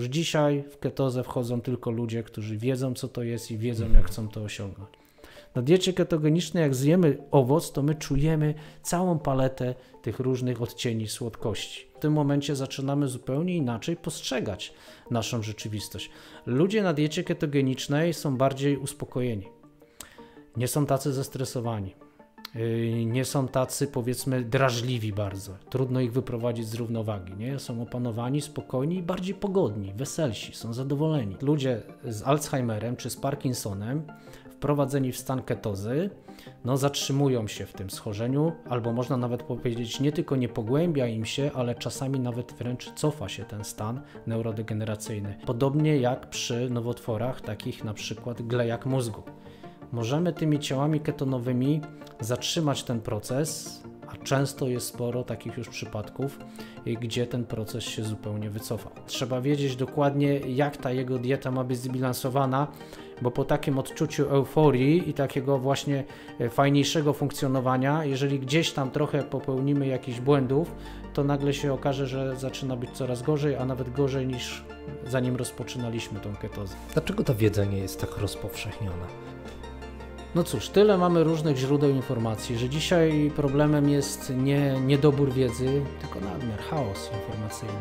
Już dzisiaj w ketozę wchodzą tylko ludzie, którzy wiedzą, co to jest i wiedzą, jak chcą to osiągnąć. Na diecie ketogenicznej, jak zjemy owoc, to my czujemy całą paletę tych różnych odcieni słodkości. W tym momencie zaczynamy zupełnie inaczej postrzegać naszą rzeczywistość. Ludzie na diecie ketogenicznej są bardziej uspokojeni, nie są tacy zestresowani. Yy, nie są tacy, powiedzmy, drażliwi bardzo. Trudno ich wyprowadzić z równowagi, nie? Są opanowani, spokojni i bardziej pogodni, weselsi, są zadowoleni. Ludzie z Alzheimerem czy z Parkinsonem wprowadzeni w stan ketozy, no zatrzymują się w tym schorzeniu, albo można nawet powiedzieć, nie tylko nie pogłębia im się, ale czasami nawet wręcz cofa się ten stan neurodegeneracyjny. Podobnie jak przy nowotworach takich na przykład glejak mózgu możemy tymi ciałami ketonowymi zatrzymać ten proces, a często jest sporo takich już przypadków, y, gdzie ten proces się zupełnie wycofa. Trzeba wiedzieć dokładnie, jak ta jego dieta ma być zbilansowana, bo po takim odczuciu euforii i takiego właśnie y, fajniejszego funkcjonowania, jeżeli gdzieś tam trochę popełnimy jakiś błędów, to nagle się okaże, że zaczyna być coraz gorzej, a nawet gorzej niż zanim rozpoczynaliśmy tą ketozę. Dlaczego ta wiedza nie jest tak rozpowszechniona? No cóż, tyle mamy różnych źródeł informacji, że dzisiaj problemem jest nie niedobór wiedzy, tylko nadmiar, chaos informacyjny.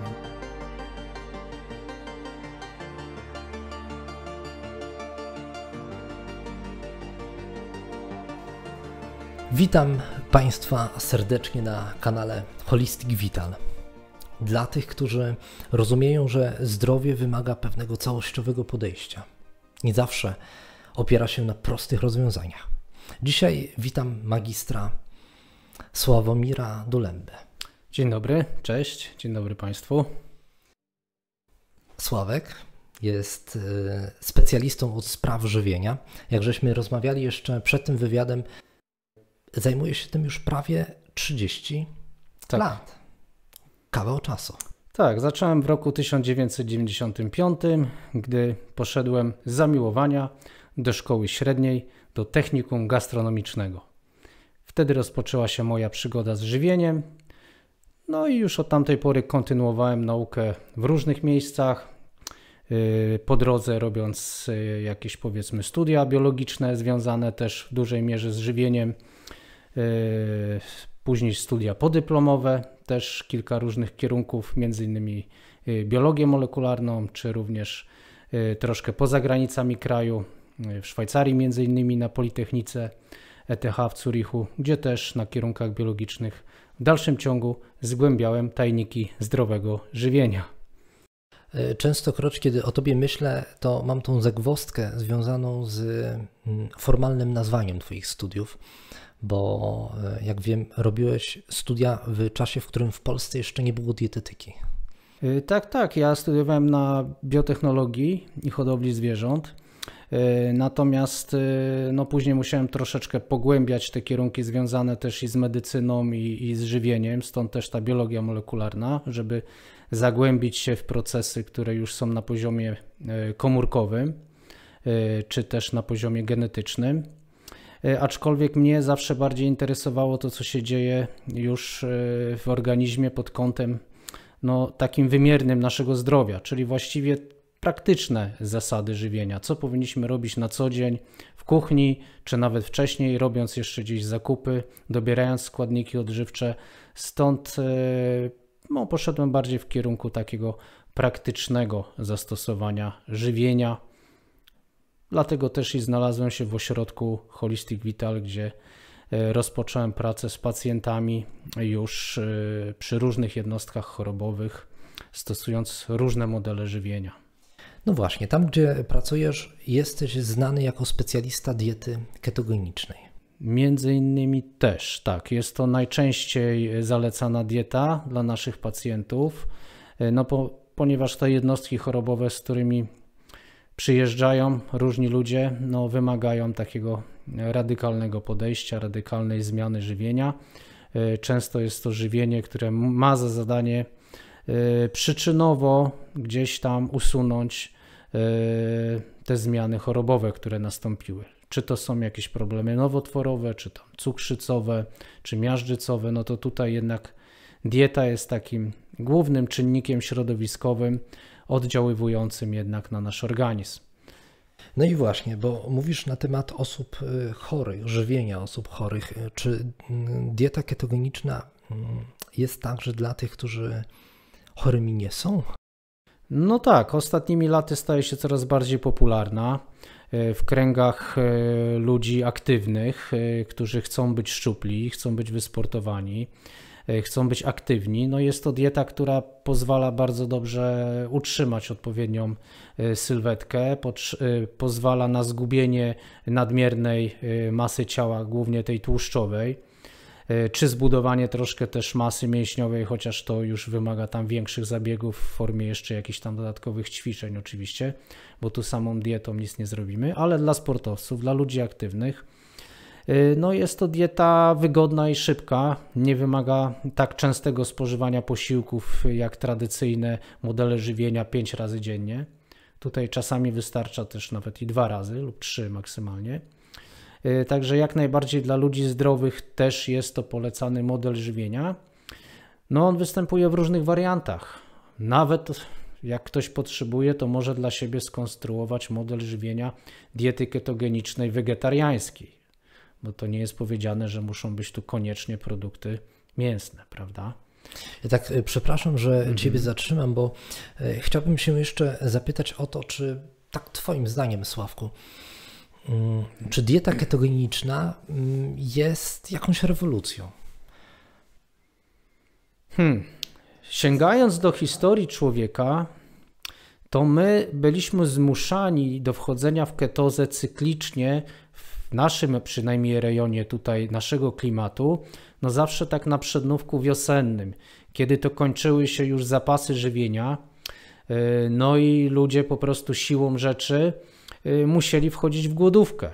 Witam Państwa serdecznie na kanale Holistic Vital. Dla tych, którzy rozumieją, że zdrowie wymaga pewnego całościowego podejścia. Nie zawsze opiera się na prostych rozwiązaniach. Dzisiaj witam magistra Sławomira Dulembę. Dzień dobry, cześć, dzień dobry Państwu. Sławek jest y, specjalistą od spraw żywienia. Jak żeśmy rozmawiali jeszcze przed tym wywiadem, zajmuje się tym już prawie 30 tak. lat. Kawał czasu. Tak, zacząłem w roku 1995, gdy poszedłem z zamiłowania do szkoły średniej, do technikum gastronomicznego. Wtedy rozpoczęła się moja przygoda z żywieniem. No i już od tamtej pory kontynuowałem naukę w różnych miejscach, yy, po drodze robiąc yy, jakieś powiedzmy studia biologiczne związane też w dużej mierze z żywieniem, yy, później studia podyplomowe, też kilka różnych kierunków, między innymi biologię molekularną, czy również troszkę poza granicami kraju, w Szwajcarii między innymi na Politechnice ETH w Zurichu, gdzie też na kierunkach biologicznych w dalszym ciągu zgłębiałem tajniki zdrowego żywienia. E, Częstokroć, kiedy o tobie myślę, to mam tą zagwostkę związaną z mm, formalnym nazwaniem twoich studiów, bo e, jak wiem, robiłeś studia w czasie, w którym w Polsce jeszcze nie było dietetyki. E, tak, tak. Ja studiowałem na biotechnologii i hodowli zwierząt. E, natomiast e, no, później musiałem troszeczkę pogłębiać te kierunki związane też i z medycyną i, i z żywieniem, stąd też ta biologia molekularna, żeby zagłębić się w procesy, które już są na poziomie e, komórkowym czy też na poziomie genetycznym. Aczkolwiek mnie zawsze bardziej interesowało to, co się dzieje już w organizmie pod kątem no, takim wymiernym naszego zdrowia, czyli właściwie praktyczne zasady żywienia, co powinniśmy robić na co dzień w kuchni, czy nawet wcześniej, robiąc jeszcze gdzieś zakupy, dobierając składniki odżywcze. Stąd e, no, poszedłem bardziej w kierunku takiego praktycznego zastosowania żywienia. Dlatego też i znalazłem się w ośrodku Holistic Vital, gdzie e, rozpocząłem pracę z pacjentami już e, przy różnych jednostkach chorobowych, stosując różne modele żywienia. No właśnie, tam gdzie pracujesz, jesteś znany jako specjalista diety ketogenicznej. Między innymi też, tak. Jest to najczęściej zalecana dieta dla naszych pacjentów, e, no po, ponieważ te jednostki chorobowe, z którymi przyjeżdżają różni ludzie, no wymagają takiego radykalnego podejścia, radykalnej zmiany żywienia. E, często jest to żywienie, które ma za zadanie E, przyczynowo gdzieś tam usunąć e, te zmiany chorobowe, które nastąpiły. Czy to są jakieś problemy nowotworowe, czy tam cukrzycowe, czy miażdżycowe, no to tutaj jednak dieta jest takim głównym czynnikiem środowiskowym, oddziaływującym jednak na nasz organizm. No i właśnie, bo mówisz na temat osób y, chorych, żywienia osób chorych. Y, czy y, dieta ketogeniczna mm, jest także dla tych, którzy chorymi nie są? No tak, ostatnimi laty staje się coraz bardziej popularna e, w kręgach e, ludzi aktywnych, e, którzy chcą być szczupli, chcą być wysportowani, chcą być aktywni. No jest to dieta, która pozwala bardzo dobrze utrzymać odpowiednią sylwetkę, pozwala na zgubienie nadmiernej masy ciała, głównie tej tłuszczowej E, czy zbudowanie troszkę też masy mięśniowej, chociaż to już wymaga tam większych zabiegów w formie jeszcze jakichś tam dodatkowych ćwiczeń oczywiście, bo tu samą dietą nic nie zrobimy, ale dla sportowców, dla ludzi aktywnych, e, no jest to dieta wygodna i szybka, nie wymaga tak częstego spożywania posiłków jak tradycyjne modele żywienia 5 razy dziennie. Tutaj czasami wystarcza też nawet i dwa razy lub trzy maksymalnie. Y, także jak najbardziej dla ludzi zdrowych też jest to polecany model żywienia. No on występuje w różnych wariantach. Nawet jak ktoś potrzebuje, to może dla siebie skonstruować model żywienia diety ketogenicznej wegetariańskiej. Bo to nie jest powiedziane, że muszą być tu koniecznie produkty mięsne, prawda? Ja tak y, przepraszam, że mhm. Ciebie zatrzymam, bo y, chciałbym się jeszcze zapytać o to, czy tak Twoim zdaniem, Sławku, Mm, czy dieta ketogeniczna mm, jest jakąś rewolucją? Hmm. Sięgając do historii człowieka, to my byliśmy zmuszani do wchodzenia w ketozę cyklicznie w naszym przynajmniej rejonie tutaj naszego klimatu, no zawsze tak na przednówku wiosennym, kiedy to kończyły się już zapasy żywienia, y, no i ludzie po prostu siłą rzeczy Y, musieli wchodzić w głodówkę.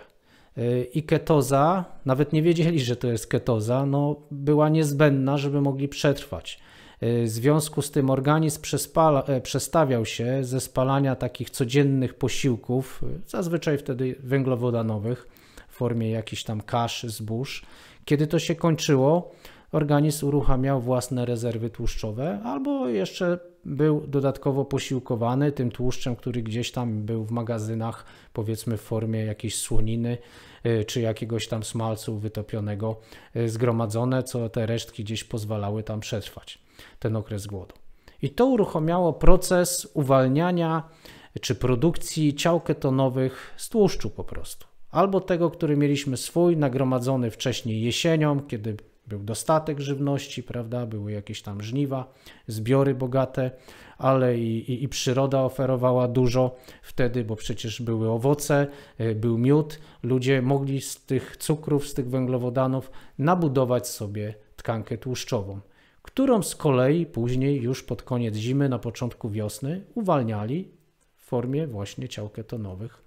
Y, I ketoza, nawet nie wiedzieli, że to jest ketoza, no, była niezbędna, żeby mogli przetrwać. Y, w związku z tym organizm przespala, e, przestawiał się ze spalania takich codziennych posiłków, zazwyczaj wtedy węglowodanowych, w formie jakichś tam kasz, zbóż. Kiedy to się kończyło, organizm uruchamiał własne rezerwy tłuszczowe albo jeszcze był dodatkowo posiłkowany tym tłuszczem, który gdzieś tam był w magazynach, powiedzmy w formie jakiejś słoniny y, czy jakiegoś tam smalcu wytopionego y, zgromadzone, co te resztki gdzieś pozwalały tam przetrwać ten okres głodu. I to uruchamiało proces uwalniania y, czy produkcji ciał ketonowych z tłuszczu po prostu. Albo tego, który mieliśmy swój, nagromadzony wcześniej jesienią, kiedy był dostatek żywności, prawda? Były jakieś tam żniwa, zbiory bogate, ale i, i, i, przyroda oferowała dużo wtedy, bo przecież były owoce, y, był miód. Ludzie mogli z tych cukrów, z tych węglowodanów nabudować sobie tkankę tłuszczową, którą z kolei później, już pod koniec zimy, na początku wiosny, uwalniali w formie właśnie ciał ketonowych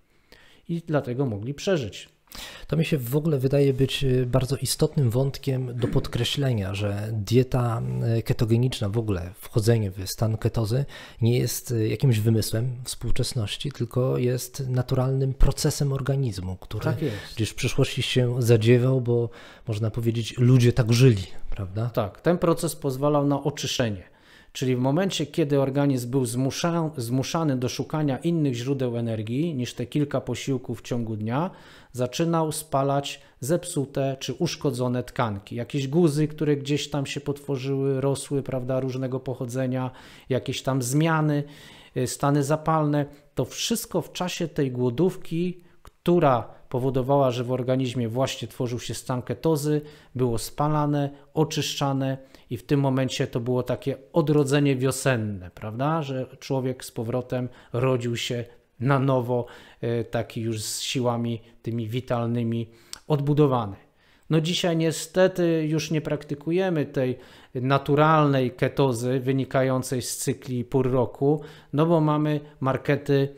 i dlatego mogli przeżyć. To mi się w ogóle wydaje być y, bardzo istotnym wątkiem do podkreślenia, że dieta y, ketogeniczna, w ogóle wchodzenie w stan ketozy, nie jest y, jakimś wymysłem współczesności, tylko jest naturalnym procesem organizmu, który tak gdzieś w przyszłości się zadziewał, bo można powiedzieć, ludzie tak żyli, prawda? Tak, ten proces pozwalał na oczyszczenie. Czyli w momencie, kiedy organizm był zmusza, zmuszany do szukania innych źródeł energii niż te kilka posiłków w ciągu dnia, zaczynał spalać zepsute czy uszkodzone tkanki. Jakieś guzy, które gdzieś tam się potworzyły, rosły, prawda, różnego pochodzenia, jakieś tam zmiany, y, stany zapalne. To wszystko w czasie tej głodówki, która powodowała, że w organizmie właśnie tworzył się stan ketozy, było spalane, oczyszczane i w tym momencie to było takie odrodzenie wiosenne, prawda? Że człowiek z powrotem rodził się na nowo, e, taki już z siłami tymi witalnymi odbudowany. No dzisiaj niestety już nie praktykujemy tej naturalnej ketozy wynikającej z cykli pór roku, no bo mamy markety,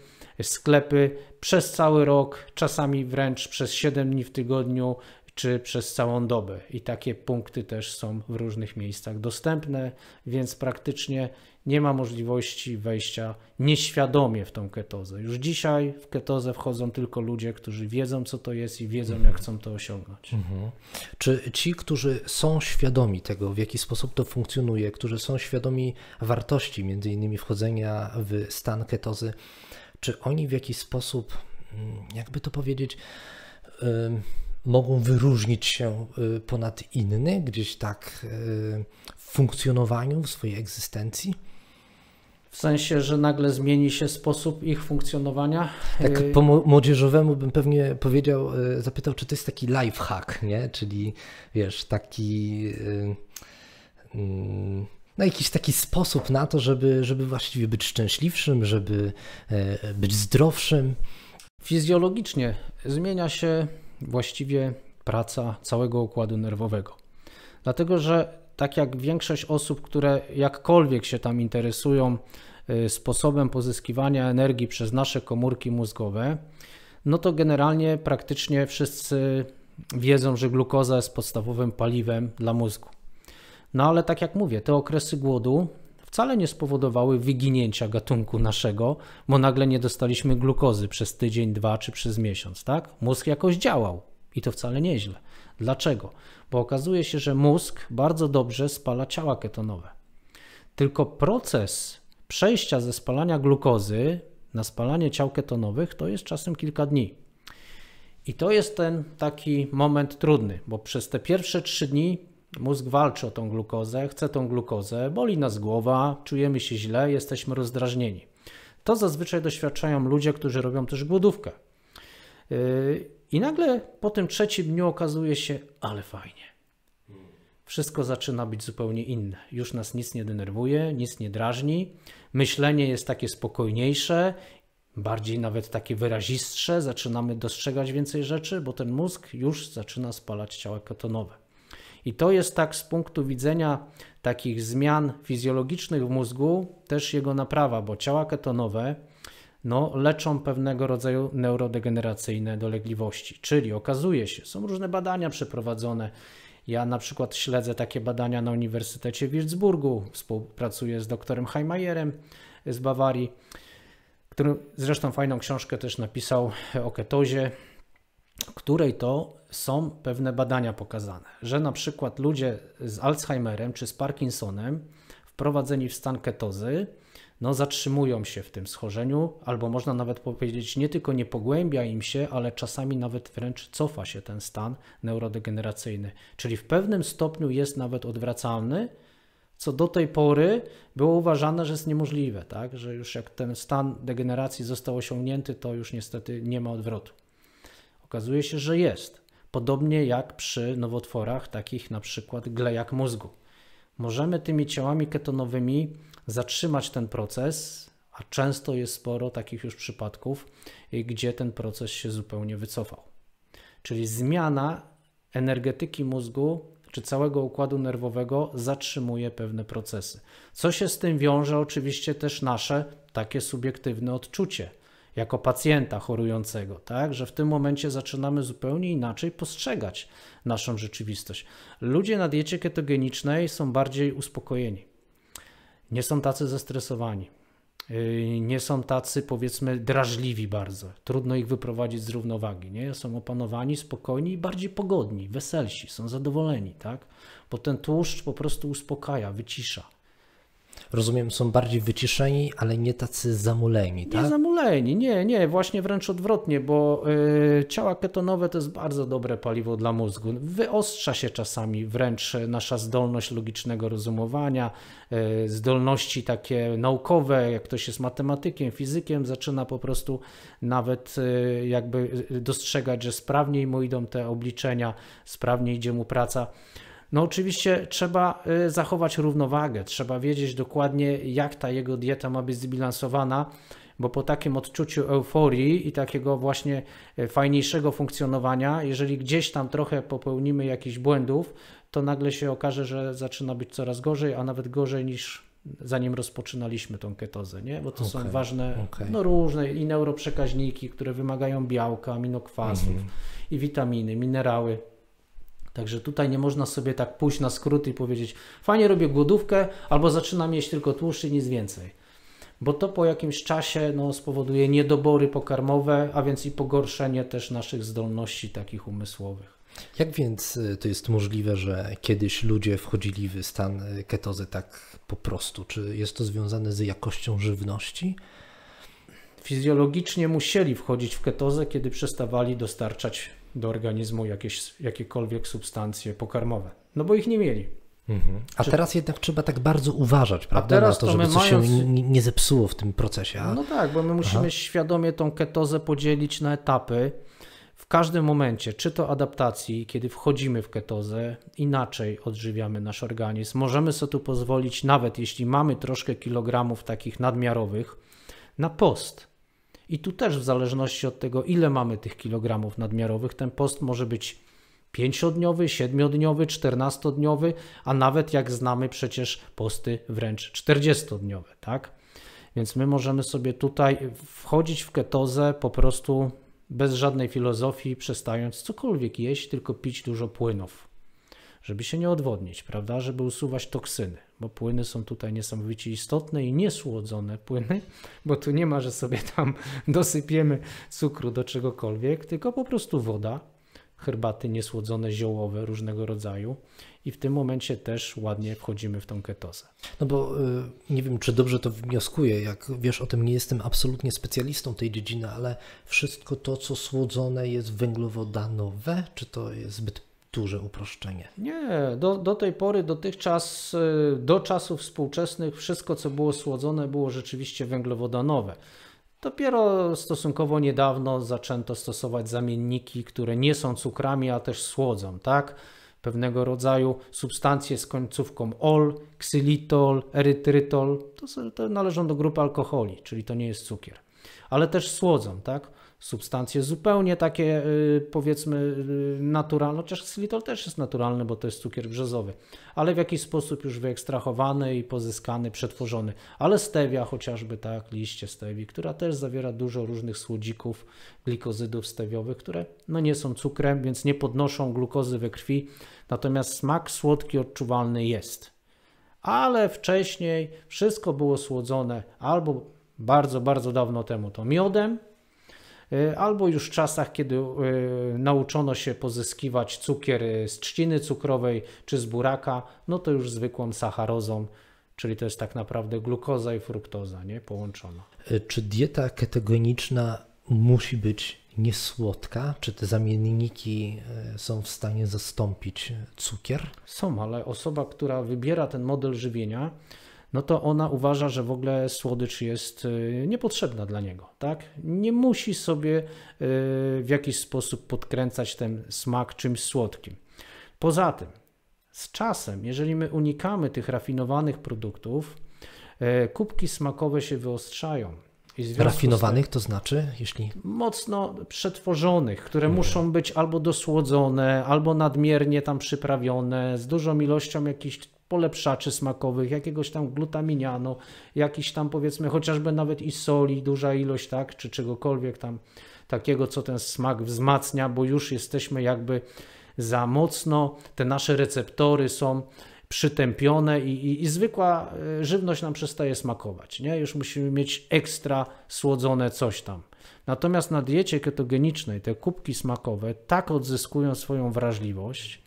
sklepy przez cały rok, czasami wręcz przez 7 dni w tygodniu czy przez całą dobę. I takie punkty też są w różnych miejscach dostępne, więc praktycznie nie ma możliwości wejścia nieświadomie w tą ketozę. Już dzisiaj w ketozę wchodzą tylko ludzie, którzy wiedzą, co to jest i wiedzą, jak chcą to osiągnąć. Mhm. Czy ci, którzy są świadomi tego, w jaki sposób to funkcjonuje, którzy są świadomi wartości, między innymi wchodzenia w stan ketozy, czy oni w jakiś sposób, mm, jakby to powiedzieć, mogą wyróżnić się y, ponad inny, gdzieś tak y, w funkcjonowaniu, w swojej egzystencji? W sensie, że nagle zmieni się sposób ich funkcjonowania? Tak y, po młodzieżowemu bym pewnie powiedział, y, zapytał, czy to jest taki life hack, nie? Czyli wiesz, taki y, mm, no jakiś taki sposób na to, żeby, żeby właściwie być szczęśliwszym, żeby e, być zdrowszym. Fizjologicznie zmienia się właściwie praca całego układu nerwowego. Dlatego, że tak jak większość osób, które jakkolwiek się tam interesują y, sposobem pozyskiwania energii przez nasze komórki mózgowe, no to generalnie praktycznie wszyscy wiedzą, że glukoza jest podstawowym paliwem dla mózgu. No ale tak jak mówię, te okresy głodu wcale nie spowodowały wyginięcia gatunku naszego, bo nagle nie dostaliśmy glukozy przez tydzień, dwa czy przez miesiąc, tak? Mózg jakoś działał i to wcale nieźle. Dlaczego? Bo okazuje się, że mózg bardzo dobrze spala ciała ketonowe. Tylko proces przejścia ze spalania glukozy na spalanie ciał ketonowych to jest czasem kilka dni. I to jest ten taki moment trudny, bo przez te pierwsze trzy dni mózg walczy o tą glukozę, chce tą glukozę, boli nas głowa, czujemy się źle, jesteśmy rozdrażnieni. To zazwyczaj doświadczają ludzie, którzy robią też głodówkę. Yy, i nagle po tym trzecim dniu okazuje się, ale fajnie. Wszystko zaczyna być zupełnie inne. Już nas nic nie denerwuje, nic nie drażni. Myślenie jest takie spokojniejsze, bardziej nawet takie wyrazistsze. Zaczynamy dostrzegać więcej rzeczy, bo ten mózg już zaczyna spalać ciała ketonowe. I to jest tak z punktu widzenia takich zmian fizjologicznych w mózgu, też jego naprawa, bo ciała ketonowe no, leczą pewnego rodzaju neurodegeneracyjne dolegliwości. Czyli okazuje się, są różne badania przeprowadzone. Ja na przykład śledzę takie badania na Uniwersytecie w Würzburgu, współpracuję z doktorem Heimayerem z Bawarii, który zresztą fajną książkę też napisał o ketozie, której to są pewne badania pokazane, że na przykład ludzie z Alzheimerem czy z Parkinsonem wprowadzeni w stan ketozy no, zatrzymują się w tym schorzeniu, albo można nawet powiedzieć, nie tylko nie pogłębia im się, ale czasami nawet wręcz cofa się ten stan neurodegeneracyjny, czyli w pewnym stopniu jest nawet odwracalny, co do tej pory było uważane, że jest niemożliwe, tak? że już jak ten stan degeneracji został osiągnięty, to już niestety nie ma odwrotu. Okazuje się, że jest. Podobnie jak przy nowotworach takich na przykład glejak mózgu. Możemy tymi ciałami ketonowymi zatrzymać ten proces, a często jest sporo takich już przypadków, y, gdzie ten proces się zupełnie wycofał. Czyli zmiana energetyki mózgu czy całego układu nerwowego zatrzymuje pewne procesy. Co się z tym wiąże, oczywiście też nasze takie subiektywne odczucie jako pacjenta chorującego, tak? Że w tym momencie zaczynamy zupełnie inaczej postrzegać naszą rzeczywistość. Ludzie na diecie ketogenicznej są bardziej uspokojeni nie są tacy zestresowani, yy, nie są tacy powiedzmy drażliwi bardzo. Trudno ich wyprowadzić z równowagi, nie? Są opanowani, spokojni i bardziej pogodni, weselsi, są zadowoleni, tak? Bo ten tłuszcz po prostu uspokaja, wycisza rozumiem, są bardziej wyciszeni, ale nie tacy zamuleni, tak? Nie zamuleni, nie, nie, właśnie wręcz odwrotnie, bo y, ciała ketonowe to jest bardzo dobre paliwo dla mózgu. Wyostrza się czasami wręcz nasza zdolność logicznego rozumowania, y, zdolności takie naukowe, jak ktoś jest matematykiem, fizykiem, zaczyna po prostu nawet y, jakby dostrzegać, że sprawniej mu idą te obliczenia, sprawniej idzie mu praca. No oczywiście trzeba y, zachować równowagę, trzeba wiedzieć dokładnie jak ta jego dieta ma być zbilansowana, bo po takim odczuciu euforii i takiego właśnie y, fajniejszego funkcjonowania, jeżeli gdzieś tam trochę popełnimy jakiś błędów, to nagle się okaże, że zaczyna być coraz gorzej, a nawet gorzej niż zanim rozpoczynaliśmy tą ketozę, nie? bo to okay, są ważne, okay. no różne i neuroprzekaźniki, które wymagają białka, aminokwasów mm -hmm. i witaminy, minerały. Także tutaj nie można sobie tak pójść na skrót i powiedzieć, fajnie robię głodówkę, albo zaczynam jeść tylko tłuszcz i nic więcej. Bo to po jakimś czasie no, spowoduje niedobory pokarmowe, a więc i pogorszenie też naszych zdolności takich umysłowych. Jak więc y, to jest możliwe, że kiedyś ludzie wchodzili w stan y, ketozy tak po prostu? Czy jest to związane z jakością żywności? Fizjologicznie musieli wchodzić w ketozę, kiedy przestawali dostarczać do organizmu jakieś, jakiekolwiek substancje pokarmowe, no bo ich nie mieli. Mhm. A czy... teraz jednak trzeba tak bardzo uważać, prawda? teraz na to, żeby coś mając... się nie zepsuło w tym procesie. A... No tak, bo my musimy Aha. świadomie tą ketozę podzielić na etapy. W każdym momencie, czy to adaptacji, kiedy wchodzimy w ketozę, inaczej odżywiamy nasz organizm. Możemy sobie tu pozwolić, nawet jeśli mamy troszkę kilogramów takich nadmiarowych, na post. I tu też w zależności od tego, ile mamy tych kilogramów nadmiarowych, ten post może być 5-dniowy, 7-dniowy, 14-dniowy, a nawet jak znamy przecież posty wręcz 40-dniowe, tak? Więc my możemy sobie tutaj wchodzić w ketozę po prostu bez żadnej filozofii, przestając cokolwiek jeść, tylko pić dużo płynów żeby się nie odwodnić, prawda, żeby usuwać toksyny, bo płyny są tutaj niesamowicie istotne i niesłodzone płyny, bo tu nie ma, że sobie tam dosypiemy cukru do czegokolwiek, tylko po prostu woda, herbaty niesłodzone, ziołowe różnego rodzaju i w tym momencie też ładnie wchodzimy w tą ketozę. No bo y, nie wiem, czy dobrze to wnioskuję, jak wiesz o tym, nie jestem absolutnie specjalistą tej dziedziny, ale wszystko to, co słodzone jest węglowodanowe, czy to jest zbyt duże uproszczenie. Nie, do, do tej pory, dotychczas, y, do czasów współczesnych, wszystko co było słodzone było rzeczywiście węglowodanowe. Dopiero stosunkowo niedawno zaczęto stosować zamienniki, które nie są cukrami, a też słodzą, tak? Pewnego rodzaju substancje z końcówką ol, ksylitol, erytrytol, to, to należą do grupy alkoholi, czyli to nie jest cukier. Ale też słodzą, tak? substancje zupełnie takie y, powiedzmy y, naturalne, chociaż xylitol też jest naturalny, bo to jest cukier brzozowy, ale w jakiś sposób już wyekstrahowany i pozyskany, przetworzony. Ale stevia chociażby, tak, liście stewi, która też zawiera dużo różnych słodzików, glikozydów stewiowych, które no nie są cukrem, więc nie podnoszą glukozy we krwi, natomiast smak słodki odczuwalny jest. Ale wcześniej wszystko było słodzone albo bardzo, bardzo dawno temu to miodem, E, albo już w czasach, kiedy e, nauczono się pozyskiwać cukier e, z trzciny cukrowej czy z buraka, no to już zwykłą sacharozą czyli to jest tak naprawdę glukoza i fruktoza nie? połączona. Czy dieta ketogeniczna musi być niesłodka? Czy te zamienniki są w stanie zastąpić cukier? Są, ale osoba, która wybiera ten model żywienia, no to ona uważa, że w ogóle słodycz jest y, niepotrzebna dla niego, tak? Nie musi sobie y, w jakiś sposób podkręcać ten smak czymś słodkim. Poza tym, z czasem, jeżeli my unikamy tych rafinowanych produktów, y, kubki smakowe się wyostrzają. Rafinowanych to znaczy, jeśli. Mocno przetworzonych, które mhm. muszą być albo dosłodzone, albo nadmiernie tam przyprawione, z dużą ilością jakichś polepszaczy smakowych, jakiegoś tam glutaminianu, jakiś tam powiedzmy chociażby nawet i soli, duża ilość, tak, czy czegokolwiek tam takiego, co ten smak wzmacnia, bo już jesteśmy jakby za mocno, te nasze receptory są przytępione i, i, i, zwykła e, żywność nam przestaje smakować. Nie? Już musimy mieć ekstra słodzone coś tam. Natomiast na diecie ketogenicznej te kubki smakowe tak odzyskują swoją wrażliwość,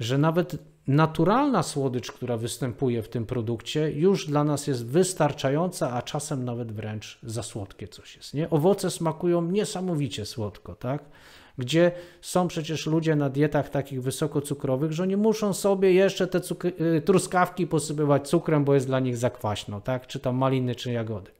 że nawet naturalna słodycz, która występuje w tym produkcie, już dla nas jest wystarczająca, a czasem nawet wręcz za słodkie coś jest. Nie? Owoce smakują niesamowicie słodko, tak? Gdzie są przecież ludzie na dietach takich wysokocukrowych, że nie muszą sobie jeszcze te y, truskawki posypywać cukrem, bo jest dla nich za kwaśno, tak? Czy tam maliny, czy jagody.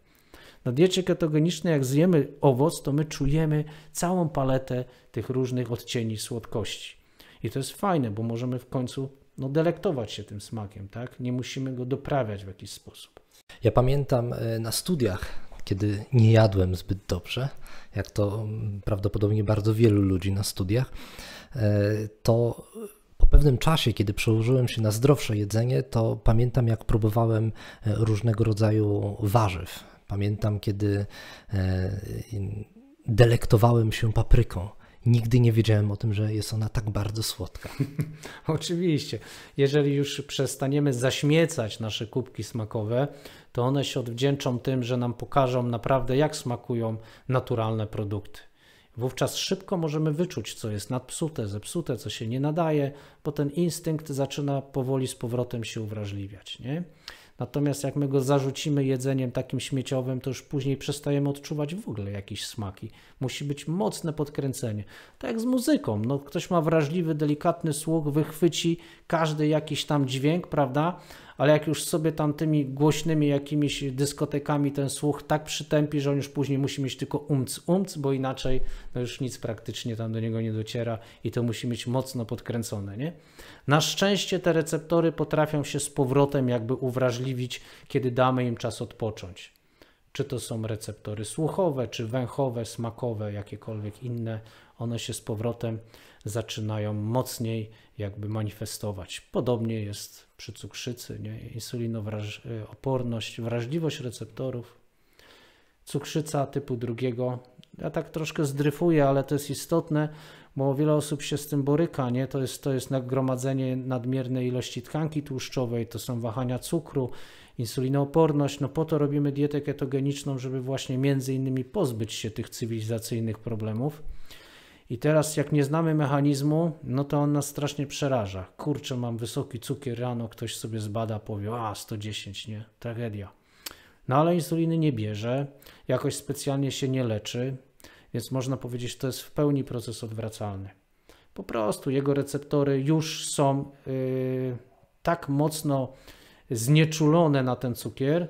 Na diecie ketogenicznej, jak zjemy owoc, to my czujemy całą paletę tych różnych odcieni słodkości. I to jest fajne, bo możemy w końcu no, delektować się tym smakiem, tak? Nie musimy go doprawiać w jakiś sposób. Ja pamiętam e, na studiach, kiedy nie jadłem zbyt dobrze, jak to mm, prawdopodobnie bardzo wielu ludzi na studiach, e, to po pewnym czasie, kiedy przełożyłem się na zdrowsze jedzenie, to pamiętam, jak próbowałem e, różnego rodzaju warzyw. Pamiętam, kiedy delektowałem się papryką nigdy nie wiedziałem o tym, że jest ona tak bardzo słodka. Oczywiście. Jeżeli już przestaniemy zaśmiecać nasze kubki smakowe, to one się odwdzięczą tym, że nam pokażą naprawdę, jak smakują naturalne produkty. Wówczas szybko możemy wyczuć, co jest nadpsute, zepsute, co się nie nadaje, bo ten instynkt zaczyna powoli z powrotem się uwrażliwiać. Nie? Natomiast jak my go zarzucimy jedzeniem takim śmieciowym, to już później przestajemy odczuwać w ogóle jakieś smaki. Musi być mocne podkręcenie. Tak jak z muzyką. No, ktoś ma wrażliwy, delikatny słuch, wychwyci każdy jakiś tam dźwięk, prawda? ale jak już sobie tam tymi głośnymi jakimiś dyskotekami ten słuch tak przytępi, że on już później musi mieć tylko umc, umc, bo inaczej no już nic praktycznie tam do niego nie dociera i to musi mieć mocno podkręcone, nie? Na szczęście te receptory potrafią się z powrotem jakby uwrażliwić, kiedy damy im czas odpocząć. Czy to są receptory słuchowe, czy węchowe, smakowe, jakiekolwiek inne, one się z powrotem zaczynają mocniej jakby manifestować. Podobnie jest przy cukrzycy, nie? insulinooporność, y, wrażliwość receptorów. Cukrzyca typu drugiego, ja tak troszkę zdryfuję, ale to jest istotne, bo wiele osób się z tym boryka, nie? To jest, to jest nagromadzenie nadmiernej ilości tkanki tłuszczowej, to są wahania cukru, insulinooporność, no po to robimy dietę ketogeniczną, żeby właśnie między innymi pozbyć się tych cywilizacyjnych problemów. I teraz jak nie znamy mechanizmu, no to on nas strasznie przeraża. Kurczę, mam wysoki cukier rano, ktoś sobie zbada, powie, a 110, nie? Tragedia. No ale insuliny nie bierze, jakoś specjalnie się nie leczy, więc można powiedzieć, że to jest w pełni proces odwracalny. Po prostu jego receptory już są yy, tak mocno znieczulone na ten cukier,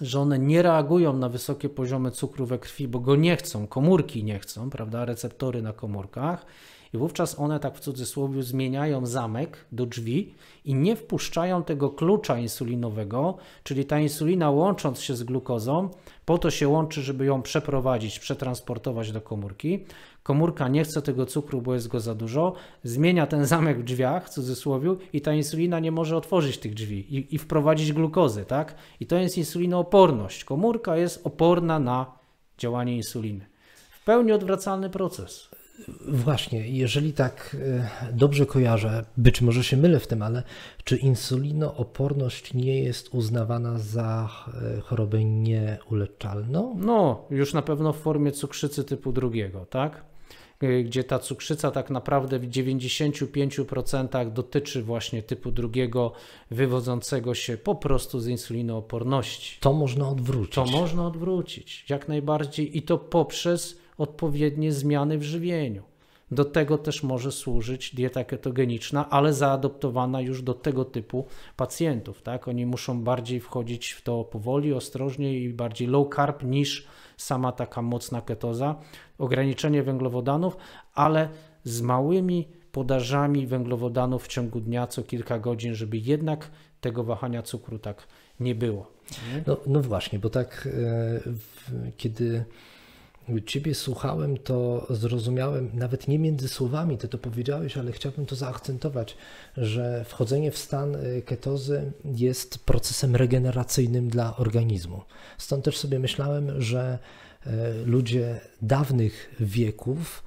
że one nie reagują na wysokie poziomy cukru we krwi, bo go nie chcą, komórki nie chcą, prawda, receptory na komórkach. I wówczas one, tak w cudzysłowie, zmieniają zamek do drzwi i nie wpuszczają tego klucza insulinowego, czyli ta insulina łącząc się z glukozą, po to się łączy, żeby ją przeprowadzić, przetransportować do komórki. Komórka nie chce tego cukru, bo jest go za dużo, zmienia ten zamek w drzwiach, w cudzysłowie, i ta insulina nie może otworzyć tych drzwi i, i wprowadzić glukozy, tak? I to jest insulinooporność. Komórka jest oporna na działanie insuliny. W pełni odwracalny proces. Właśnie, jeżeli tak e, dobrze kojarzę, być może się mylę w tym, ale czy insulinooporność nie jest uznawana za e, chorobę nieuleczalną? No, już na pewno w formie cukrzycy typu drugiego, tak? Y, gdzie ta cukrzyca tak naprawdę w 95% dotyczy właśnie typu drugiego, wywodzącego się po prostu z insulinooporności. To można odwrócić. To można odwrócić, jak najbardziej, i to poprzez odpowiednie zmiany w żywieniu. Do tego też może służyć dieta ketogeniczna, ale zaadoptowana już do tego typu pacjentów. Tak? Oni muszą bardziej wchodzić w to powoli, ostrożnie i bardziej low carb niż sama taka mocna ketoza, ograniczenie węglowodanów, ale z małymi podażami węglowodanów w ciągu dnia co kilka godzin, żeby jednak tego wahania cukru tak nie było. No, no właśnie, bo tak, e, kiedy Ciebie słuchałem, to zrozumiałem, nawet nie między słowami Ty to powiedziałeś, ale chciałbym to zaakcentować, że wchodzenie w stan y, ketozy jest procesem regeneracyjnym dla organizmu. Stąd też sobie myślałem, że y, ludzie dawnych wieków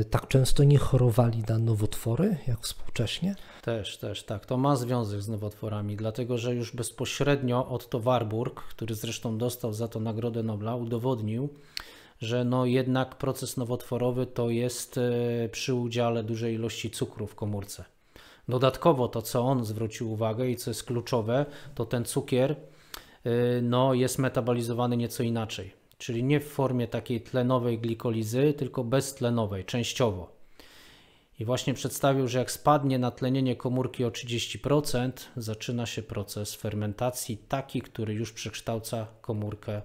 y, tak często nie chorowali na nowotwory jak współcześnie? Też, też, tak. To ma związek z nowotworami, dlatego że już bezpośrednio Otto Warburg, który zresztą dostał za to Nagrodę Nobla, udowodnił, że no jednak proces nowotworowy to jest e, przy udziale dużej ilości cukru w komórce. Dodatkowo to, co on zwrócił uwagę i co jest kluczowe, to ten cukier e, no, jest metabolizowany nieco inaczej, czyli nie w formie takiej tlenowej glikolizy, tylko beztlenowej, częściowo. I właśnie przedstawił, że jak spadnie natlenienie komórki o 30%, zaczyna się proces fermentacji, taki, który już przekształca komórkę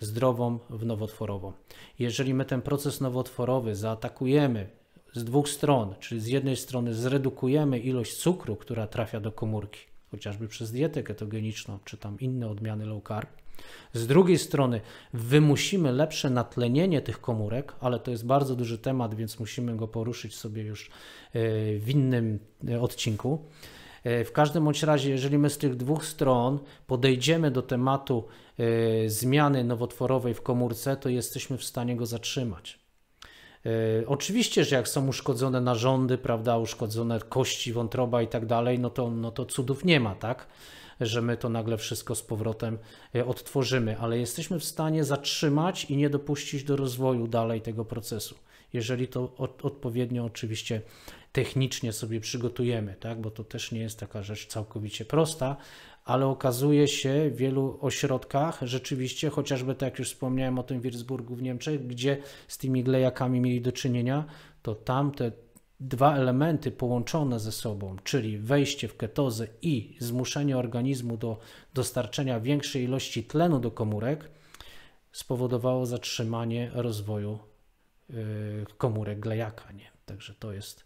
zdrową w nowotworową. Jeżeli my ten proces nowotworowy zaatakujemy z dwóch stron, czyli z jednej strony zredukujemy ilość cukru, która trafia do komórki, chociażby przez dietę ketogeniczną czy tam inne odmiany low carb, z drugiej strony wymusimy lepsze natlenienie tych komórek, ale to jest bardzo duży temat, więc musimy go poruszyć sobie już e, w innym e, odcinku. E, w każdym bądź razie, jeżeli my z tych dwóch stron podejdziemy do tematu e, zmiany nowotworowej w komórce, to jesteśmy w stanie go zatrzymać. E, oczywiście, że jak są uszkodzone narządy, prawda, uszkodzone kości, wątroba i tak dalej, no to, no to cudów nie ma, tak? Że my to nagle wszystko z powrotem odtworzymy, ale jesteśmy w stanie zatrzymać i nie dopuścić do rozwoju dalej tego procesu, jeżeli to odpowiednio oczywiście technicznie sobie przygotujemy, tak? bo to też nie jest taka rzecz całkowicie prosta, ale okazuje się w wielu ośrodkach rzeczywiście, chociażby tak jak już wspomniałem o tym Wirzburgu w Niemczech, gdzie z tymi glejakami mieli do czynienia, to tam te dwa elementy połączone ze sobą, czyli wejście w ketozę i zmuszenie organizmu do dostarczenia większej ilości tlenu do komórek, spowodowało zatrzymanie rozwoju y, komórek glejaka. Nie? Także to jest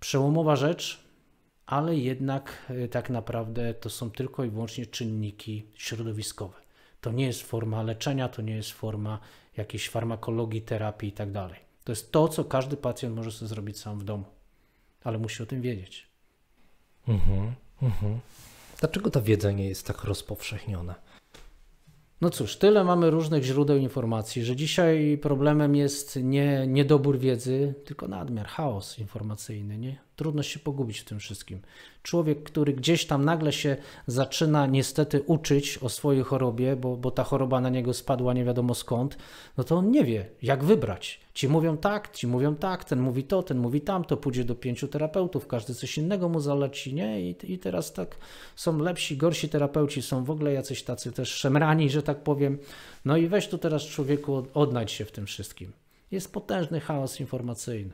przełomowa rzecz, ale jednak y, tak naprawdę to są tylko i wyłącznie czynniki środowiskowe. To nie jest forma leczenia, to nie jest forma jakiejś farmakologii, terapii i tak dalej. To jest to, co każdy pacjent może sobie zrobić sam w domu, ale musi o tym wiedzieć. Mhm, mhm. Dlaczego ta wiedza nie jest tak rozpowszechniona? No cóż, tyle mamy różnych źródeł informacji, że dzisiaj problemem jest nie niedobór wiedzy, tylko nadmiar, chaos informacyjny, nie? Trudno się pogubić w tym wszystkim. Człowiek, który gdzieś tam nagle się zaczyna niestety uczyć o swojej chorobie, bo, bo ta choroba na niego spadła nie wiadomo skąd, no to on nie wie, jak wybrać. Ci mówią tak, ci mówią tak, ten mówi to, ten mówi tamto, pójdzie do pięciu terapeutów, każdy coś innego mu zaleci, nie? I, i teraz tak są lepsi, gorsi terapeuci, są w ogóle jacyś tacy też szemrani, że tak powiem. No i weź tu teraz człowieku, odnajdź się w tym wszystkim. Jest potężny chaos informacyjny.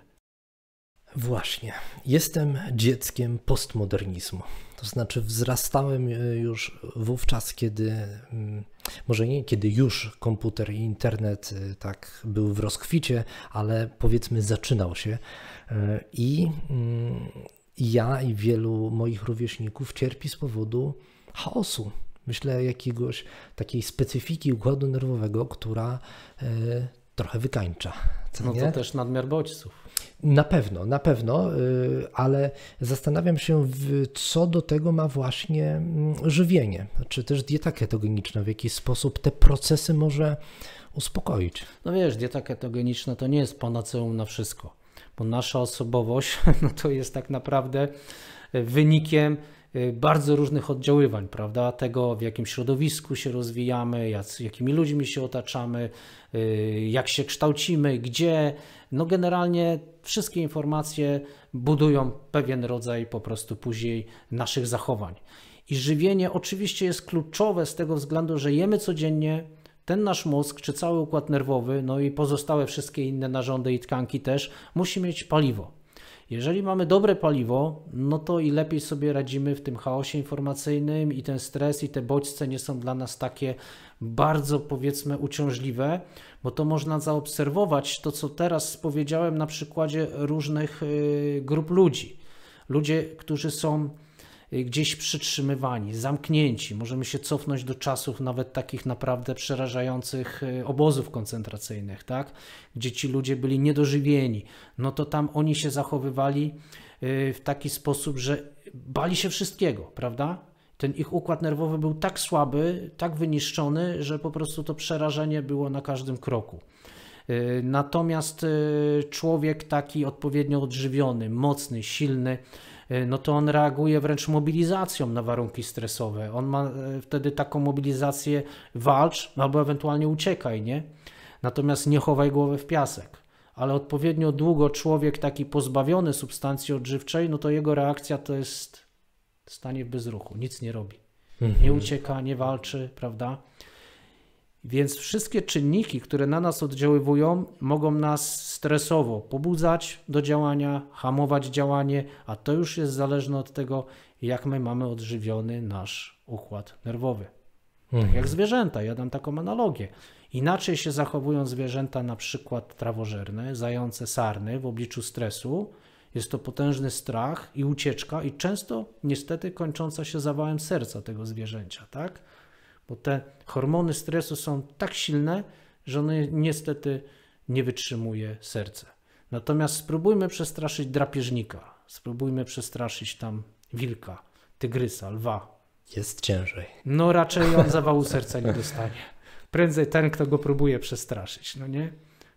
Właśnie. Jestem dzieckiem postmodernizmu. To znaczy, wzrastałem e, już wówczas, kiedy, mm, może nie kiedy już komputer i internet e, tak był w rozkwicie, ale powiedzmy zaczynał się. E, I mm, ja i wielu moich rówieśników cierpi z powodu chaosu. Myślę, jakiegoś takiej specyfiki układu nerwowego, która trochę wykańcza. Co no to też nadmiar bodźców. Na pewno, na pewno, y, ale zastanawiam się, co do tego ma właśnie mm, żywienie, czy też dieta ketogeniczna, w jaki sposób te procesy może uspokoić. No wiesz, dieta ketogeniczna to nie jest panaceum na wszystko, bo nasza osobowość no to jest tak naprawdę wynikiem Y, bardzo różnych oddziaływań, prawda? Tego, w jakim środowisku się rozwijamy, jak, jakimi ludźmi się otaczamy, y, jak się kształcimy, gdzie. No, generalnie wszystkie informacje budują pewien rodzaj po prostu później naszych zachowań. I żywienie oczywiście jest kluczowe z tego względu, że jemy codziennie, ten nasz mózg, czy cały układ nerwowy, no i pozostałe wszystkie inne narządy i tkanki też, musi mieć paliwo. Jeżeli mamy dobre paliwo, no to i lepiej sobie radzimy w tym chaosie informacyjnym i ten stres i te bodźce nie są dla nas takie bardzo powiedzmy uciążliwe, bo to można zaobserwować to, co teraz powiedziałem na przykładzie różnych y, grup ludzi. Ludzie, którzy są Y, gdzieś przytrzymywani, zamknięci. Możemy się cofnąć do czasów nawet takich naprawdę przerażających y, obozów koncentracyjnych, tak? gdzie ci ludzie byli niedożywieni. No to tam oni się zachowywali y, w taki sposób, że bali się wszystkiego, prawda? Ten ich układ nerwowy był tak słaby, tak wyniszczony, że po prostu to przerażenie było na każdym kroku. Natomiast człowiek taki odpowiednio odżywiony, mocny, silny, E, no to on reaguje wręcz mobilizacją na warunki stresowe. On ma e, wtedy taką mobilizację walcz no albo ewentualnie uciekaj, nie? Natomiast nie chowaj głowy w piasek. Ale odpowiednio długo człowiek taki pozbawiony substancji odżywczej, no to jego reakcja to jest stanie w bezruchu, nic nie robi. Nie mhm. ucieka, nie walczy, prawda? Więc wszystkie czynniki, które na nas oddziaływują, mogą nas stresowo pobudzać do działania, hamować działanie, a to już jest zależne od tego, jak my mamy odżywiony nasz układ nerwowy. Tak mhm. Tak jak zwierzęta, ja dam taką analogię. Inaczej się zachowują zwierzęta, na przykład trawożerne, zające, sarny w obliczu stresu. Jest to potężny strach i ucieczka, i często niestety kończąca się zawałem serca tego zwierzęcia, tak? bo te hormony stresu są tak silne, że one niestety nie wytrzymuje serce. Natomiast spróbujmy przestraszyć drapieżnika, spróbujmy przestraszyć tam wilka, tygrysa, lwa. Jest ciężej. No raczej on zawału serca nie dostanie. Prędzej ten, kto go próbuje przestraszyć, no nie?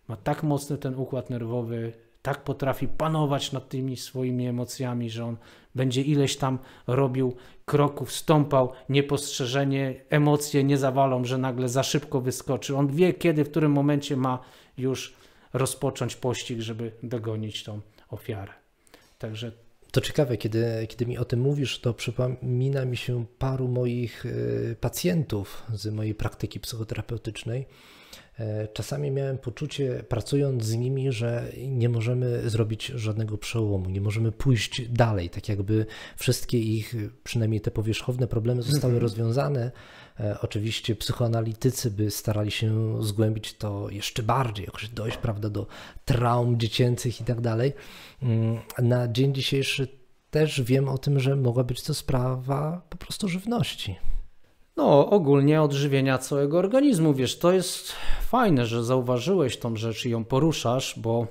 Ma tak mocny ten układ nerwowy tak potrafi panować nad tymi swoimi emocjami, że on będzie ileś tam robił kroków, stąpał niepostrzeżenie, emocje nie zawalą, że nagle za szybko wyskoczy. On wie, kiedy, w którym momencie ma już rozpocząć pościg, żeby dogonić tą ofiarę. Także to ciekawe, kiedy, kiedy mi o tym mówisz, to przypomina mi się paru moich y, pacjentów z mojej praktyki psychoterapeutycznej, E, czasami miałem poczucie, pracując z nimi, że nie możemy zrobić żadnego przełomu, nie możemy pójść dalej, tak jakby wszystkie ich, przynajmniej te powierzchowne problemy zostały mm -hmm. rozwiązane. E, oczywiście psychoanalitycy by starali się zgłębić to jeszcze bardziej, jakoś dojść prawda, do traum dziecięcych i tak dalej. Mm, na dzień dzisiejszy też wiem o tym, że mogła być to sprawa po prostu żywności no, ogólnie odżywienia całego organizmu. Wiesz, to jest fajne, że zauważyłeś tą rzecz i ją poruszasz, bo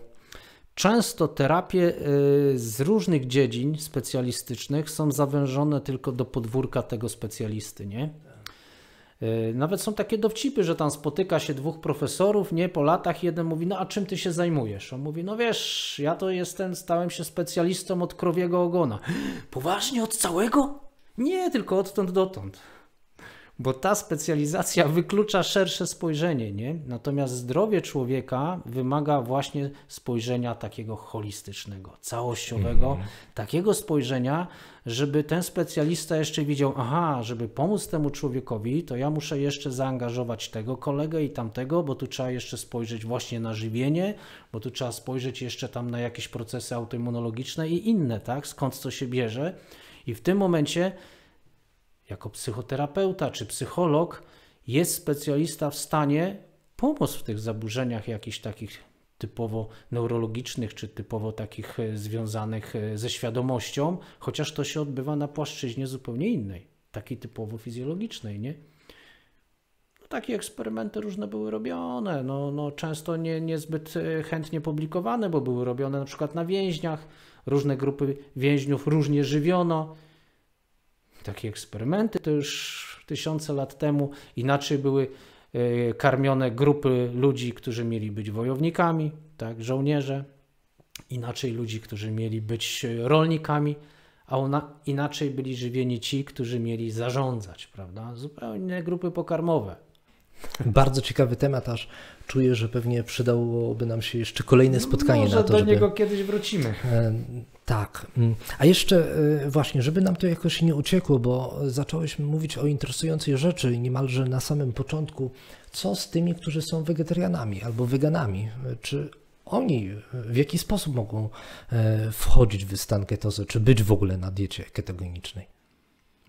często terapie y, z różnych dziedzin specjalistycznych są zawężone tylko do podwórka tego specjalisty, nie? Y, nawet są takie dowcipy, że tam spotyka się dwóch profesorów, nie po latach jeden mówi: No, a czym ty się zajmujesz? On mówi: No wiesz, ja to jestem, stałem się specjalistą od krowiego ogona. Poważnie, od całego? Nie, tylko odtąd dotąd bo ta specjalizacja wyklucza szersze spojrzenie, nie? Natomiast zdrowie człowieka wymaga właśnie spojrzenia takiego holistycznego, całościowego, mm. takiego spojrzenia, żeby ten specjalista jeszcze widział, aha, żeby pomóc temu człowiekowi, to ja muszę jeszcze zaangażować tego kolegę i tamtego, bo tu trzeba jeszcze spojrzeć właśnie na żywienie, bo tu trzeba spojrzeć jeszcze tam na jakieś procesy autoimmunologiczne i inne, tak? Skąd to się bierze? I w tym momencie jako psychoterapeuta czy psycholog jest specjalista w stanie pomóc w tych zaburzeniach jakichś takich typowo neurologicznych czy typowo takich e, związanych e, ze świadomością, chociaż to się odbywa na płaszczyźnie zupełnie innej, takiej typowo fizjologicznej, nie? No, takie eksperymenty różne były robione, no, no często nie, niezbyt e, chętnie publikowane, bo były robione na przykład na więźniach, różne grupy więźniów różnie żywiono takie eksperymenty to już tysiące lat temu. Inaczej były e, karmione grupy ludzi, którzy mieli być wojownikami, tak, żołnierze, inaczej ludzi, którzy mieli być rolnikami, a ona, inaczej byli żywieni ci, którzy mieli zarządzać, prawda? Zupełnie inne grupy pokarmowe. Bardzo ciekawy temat, aż czuję, że pewnie przydałoby nam się jeszcze kolejne spotkanie Może na to, do żeby... niego kiedyś wrócimy. E, tak. Mm. A jeszcze y, właśnie, żeby nam to jakoś nie uciekło, bo zacząłeś mówić o interesującej rzeczy niemalże na samym początku. Co z tymi, którzy są wegetarianami albo weganami? Czy oni w jaki sposób mogą e, wchodzić w stan ketozy, czy być w ogóle na diecie ketogenicznej?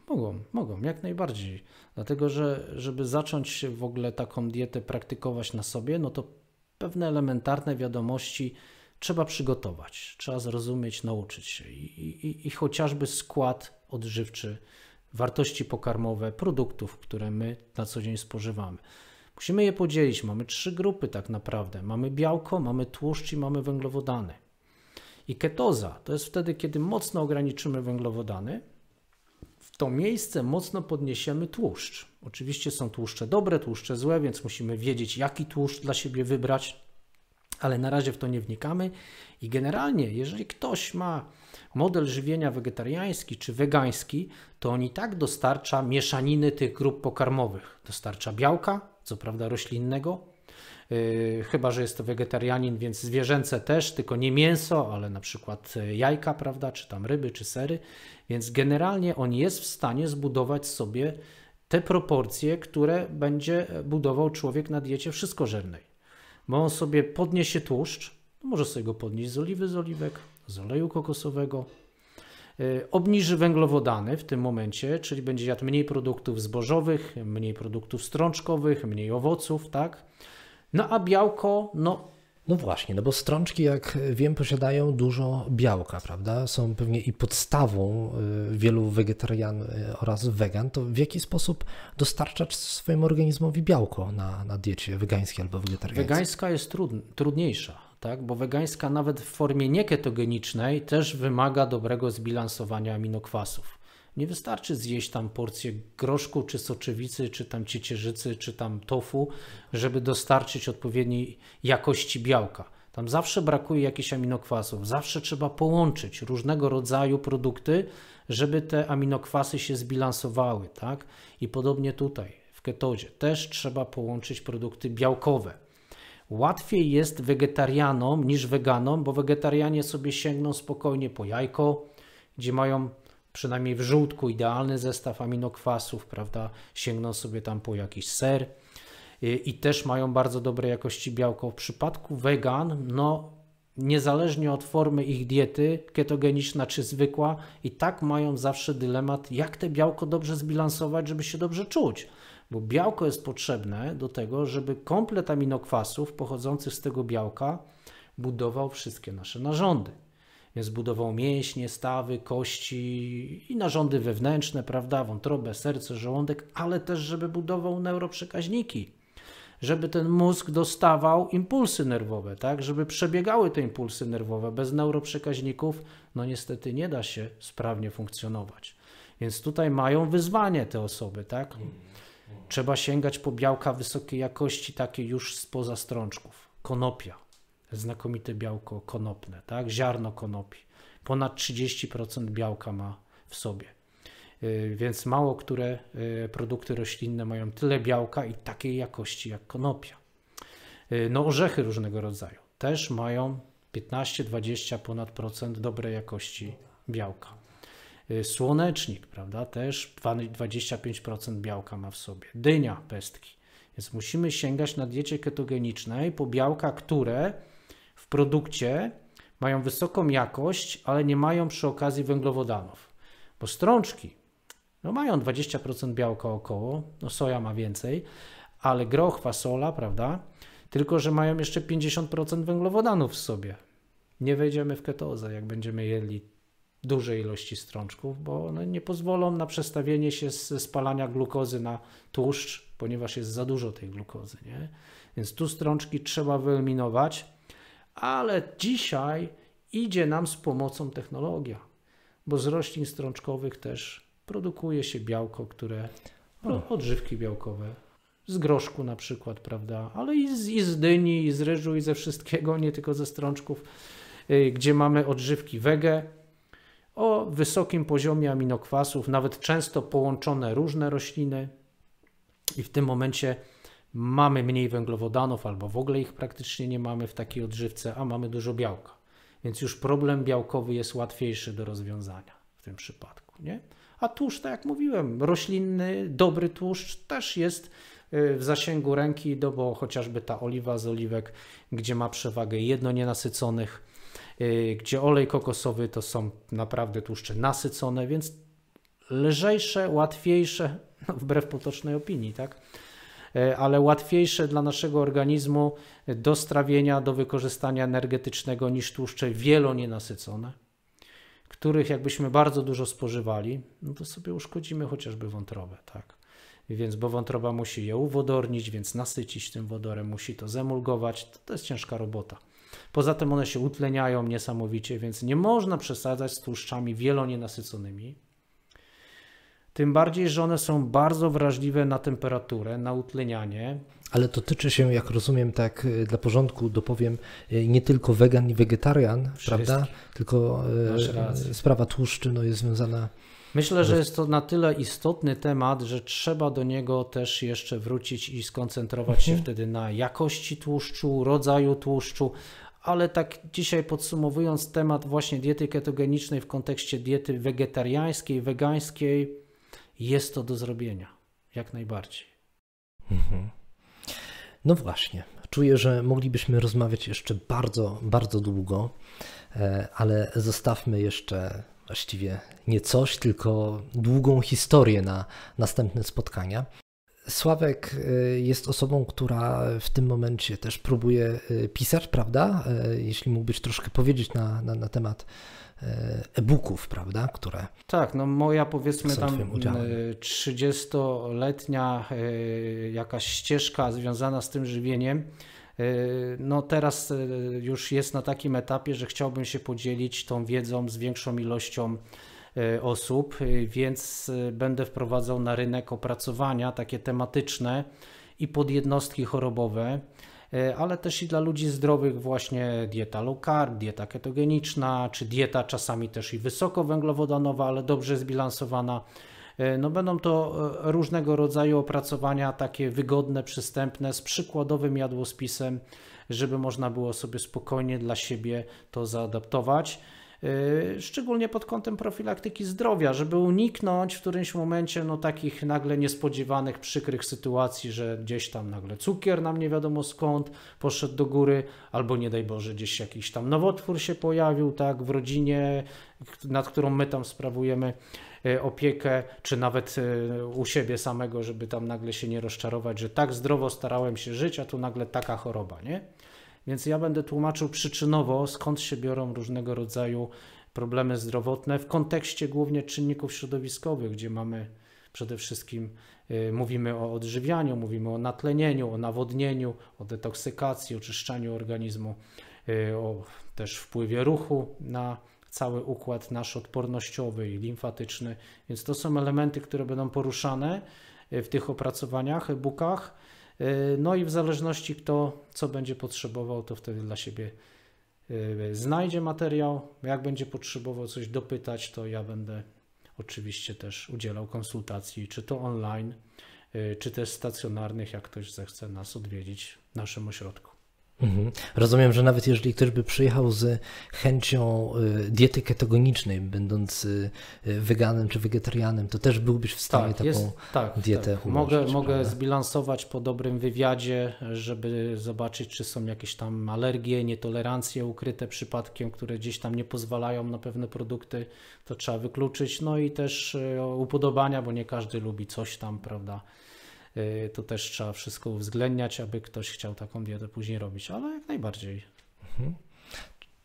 Mogą, mogą, jak najbardziej. Dlatego, że żeby zacząć w ogóle taką dietę praktykować na sobie, no to pewne elementarne wiadomości, trzeba przygotować, trzeba zrozumieć, nauczyć się i, i, i chociażby skład odżywczy, wartości pokarmowe produktów, które my na co dzień spożywamy. Musimy je podzielić. Mamy trzy grupy tak naprawdę. Mamy białko, mamy tłuszcz i mamy węglowodany. I ketoza to jest wtedy, kiedy mocno ograniczymy węglowodany, w to miejsce mocno podniesiemy tłuszcz. Oczywiście są tłuszcze dobre, tłuszcze złe, więc musimy wiedzieć, jaki tłuszcz dla siebie wybrać ale na razie w to nie wnikamy. I generalnie, jeżeli ktoś ma model żywienia wegetariański czy wegański, to on i tak dostarcza mieszaniny tych grup pokarmowych. Dostarcza białka, co prawda roślinnego, yy, chyba że jest to wegetarianin, więc zwierzęce też, tylko nie mięso, ale na przykład e, jajka, prawda, czy tam ryby, czy sery. Więc generalnie on jest w stanie zbudować sobie te proporcje, które będzie budował człowiek na diecie wszystkożernej. Ma on sobie, podniesie tłuszcz, może sobie go podnieść z oliwy, z oliwek, z oleju kokosowego. Y, obniży węglowodany w tym momencie, czyli będzie jadł mniej produktów zbożowych, mniej produktów strączkowych, mniej owoców, tak? No a białko, no no właśnie, no bo strączki, jak wiem, posiadają dużo białka, prawda? Są pewnie i podstawą y, wielu wegetarian y, oraz wegan. To w jaki sposób dostarczać swojemu organizmowi białko na, na diecie wegańskiej albo wegetariańskiej? Wegańska jest trud, trudniejsza tak? bo wegańska nawet w formie nieketogenicznej też wymaga dobrego zbilansowania aminokwasów. Nie wystarczy zjeść tam porcję groszku, czy soczewicy, czy tam ciecierzycy, czy tam tofu, żeby dostarczyć odpowiedniej jakości białka. Tam zawsze brakuje jakichś aminokwasów, zawsze trzeba połączyć różnego rodzaju produkty, żeby te aminokwasy się zbilansowały, tak? I podobnie tutaj, w ketozie, też trzeba połączyć produkty białkowe. Łatwiej jest wegetarianom niż weganom, bo wegetarianie sobie sięgną spokojnie po jajko, gdzie mają przynajmniej w żółtku idealny zestaw aminokwasów, prawda? Sięgną sobie tam po jakiś ser y, i też mają bardzo dobrej jakości białko. W przypadku wegan, no niezależnie od formy ich diety, ketogeniczna czy zwykła, i tak mają zawsze dylemat, jak te białko dobrze zbilansować, żeby się dobrze czuć. Bo białko jest potrzebne do tego, żeby komplet aminokwasów pochodzących z tego białka budował wszystkie nasze narządy budował mięśnie, stawy, kości i narządy wewnętrzne, prawda, wątrobę, serce, żołądek, ale też, żeby budował neuroprzekaźniki, żeby ten mózg dostawał impulsy nerwowe, tak, żeby przebiegały te impulsy nerwowe. Bez neuroprzekaźników, no niestety nie da się sprawnie funkcjonować. Więc tutaj mają wyzwanie te osoby, tak. Trzeba sięgać po białka wysokiej jakości, takie już spoza strączków. Konopia, znakomite białko konopne, tak? ziarno konopi. Ponad 30% białka ma w sobie. Y, więc mało które y, produkty roślinne mają tyle białka i takiej jakości jak konopia. Y, no orzechy różnego rodzaju też mają 15-20 ponad procent dobrej jakości białka. Słonecznik, prawda, też 25% białka ma w sobie. Dynia, pestki. Więc musimy sięgać na diecie ketogenicznej po białka, które produkcie, mają wysoką jakość, ale nie mają przy okazji węglowodanów. Bo strączki no mają 20% białka około, no soja ma więcej, ale groch, fasola, prawda? Tylko, że mają jeszcze 50% węglowodanów w sobie. Nie wejdziemy w ketozę, jak będziemy jedli duże ilości strączków, bo one nie pozwolą na przestawienie się z spalania glukozy na tłuszcz, ponieważ jest za dużo tej glukozy. Nie? Więc tu strączki trzeba wyeliminować ale dzisiaj idzie nam z pomocą technologia, bo z roślin strączkowych też produkuje się białko, które no, hmm. odżywki białkowe z groszku na przykład, prawda? Ale i z, i z dyni, i z ryżu, i ze wszystkiego, nie tylko ze strączków, yy, gdzie mamy odżywki wege o wysokim poziomie aminokwasów, nawet często połączone różne rośliny. I w tym momencie mamy mniej węglowodanów albo w ogóle ich praktycznie nie mamy w takiej odżywce, a mamy dużo białka. Więc już problem białkowy jest łatwiejszy do rozwiązania w tym przypadku. Nie? A tłuszcz, tak jak mówiłem, roślinny, dobry tłuszcz też jest y, w zasięgu ręki, no bo chociażby ta oliwa z oliwek, gdzie ma przewagę jedno nienasyconych, y, gdzie olej kokosowy to są naprawdę tłuszcze nasycone, więc lżejsze, łatwiejsze, no wbrew potocznej opinii, tak? E, ale łatwiejsze dla naszego organizmu do strawienia, do wykorzystania energetycznego niż tłuszcze wielonienasycone, których jakbyśmy bardzo dużo spożywali, no to sobie uszkodzimy chociażby wątrobę, tak? Więc bo wątroba musi je uwodornić, więc nasycić tym wodorem, musi to zemulgować. To, to jest ciężka robota. Poza tym one się utleniają niesamowicie, więc nie można przesadzać z tłuszczami wielonienasyconymi. Tym bardziej, że one są bardzo wrażliwe na temperaturę, na utlenianie. Ale to tyczy się, jak rozumiem, tak y, dla porządku dopowiem, y, nie tylko wegan i wegetarian, Wszystkie. prawda? Tylko y, sprawa tłuszczy no, jest związana. Myślę, że jest to na tyle istotny temat, że trzeba do niego też jeszcze wrócić i skoncentrować się mhm. wtedy na jakości tłuszczu, rodzaju tłuszczu, ale tak dzisiaj podsumowując temat właśnie diety ketogenicznej w kontekście diety wegetariańskiej, wegańskiej, jest to do zrobienia, jak najbardziej. Mhm. No właśnie, czuję, że moglibyśmy rozmawiać jeszcze bardzo, bardzo długo, e, ale zostawmy jeszcze właściwie nie coś, tylko długą historię na następne spotkania. Sławek e, jest osobą, która w tym momencie też próbuje e, pisać, prawda? Jeśli mógłbyś troszkę powiedzieć na, na, na temat E, e-booków, prawda, które. Tak, no moja powiedzmy tam 30-letnia e, e, jakaś ścieżka związana z tym żywieniem. No teraz już jest na takim etapie, że chciałbym się podzielić tą wiedzą z większą ilością osób, więc będę wprowadzał na rynek opracowania takie tematyczne i podjednostki chorobowe. E, ale też i dla ludzi zdrowych właśnie dieta low carb, dieta ketogeniczna, czy dieta czasami też i wysokowęglowodanowa, ale dobrze zbilansowana. E, no będą to e, różnego rodzaju opracowania, takie wygodne, przystępne, z przykładowym jadłospisem, żeby można było sobie spokojnie dla siebie to zaadaptować. Y, szczególnie pod kątem profilaktyki zdrowia, żeby uniknąć w którymś momencie no, takich nagle niespodziewanych, przykrych sytuacji, że gdzieś tam nagle cukier nam nie wiadomo skąd poszedł do góry, albo nie daj Boże, gdzieś jakiś tam nowotwór się pojawił, tak, w rodzinie, nad którą my tam sprawujemy y, opiekę, czy nawet y, u siebie samego, żeby tam nagle się nie rozczarować, że tak zdrowo starałem się żyć, a tu nagle taka choroba, nie? Więc ja będę tłumaczył przyczynowo, skąd się biorą różnego rodzaju problemy zdrowotne w kontekście głównie czynników środowiskowych, gdzie mamy przede wszystkim y, mówimy o odżywianiu, mówimy o natlenieniu, o nawodnieniu, o detoksykacji, oczyszczaniu organizmu, y, o też wpływie ruchu na cały układ nasz odpornościowy i limfatyczny. Więc to są elementy, które będą poruszane y, w tych opracowaniach, e-bookach Y, no i w zależności kto co będzie potrzebował, to wtedy dla siebie y, znajdzie materiał. Jak będzie potrzebował coś dopytać, to ja będę oczywiście też udzielał konsultacji, czy to online, y, czy też stacjonarnych, jak ktoś zechce nas odwiedzić w naszym ośrodku. Mhm. Rozumiem, że nawet jeżeli ktoś by przyjechał z chęcią y, diety ketogenicznej, będąc y, y, weganem czy wegetarianem, to też byłbyś w stanie tak, taką jest, tak, dietę tak. Ułożyć, mogę, mogę zbilansować po dobrym wywiadzie, żeby zobaczyć, czy są jakieś tam alergie, nietolerancje ukryte przypadkiem, które gdzieś tam nie pozwalają na pewne produkty, to trzeba wykluczyć. No i też upodobania, bo nie każdy lubi coś tam, prawda? Y, to też trzeba wszystko uwzględniać, aby ktoś chciał taką dietę później robić, ale jak najbardziej. Mhm.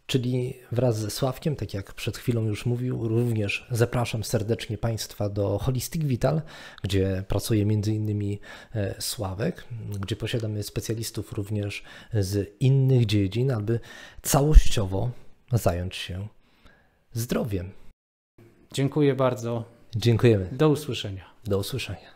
Czyli wraz ze Sławkiem, tak jak przed chwilą już mówił, również zapraszam serdecznie Państwa do Holistic Vital, gdzie pracuje m.in. E, Sławek, gdzie posiadamy specjalistów również z innych dziedzin, aby całościowo zająć się zdrowiem. Dziękuję bardzo. Dziękujemy. Do usłyszenia. Do usłyszenia.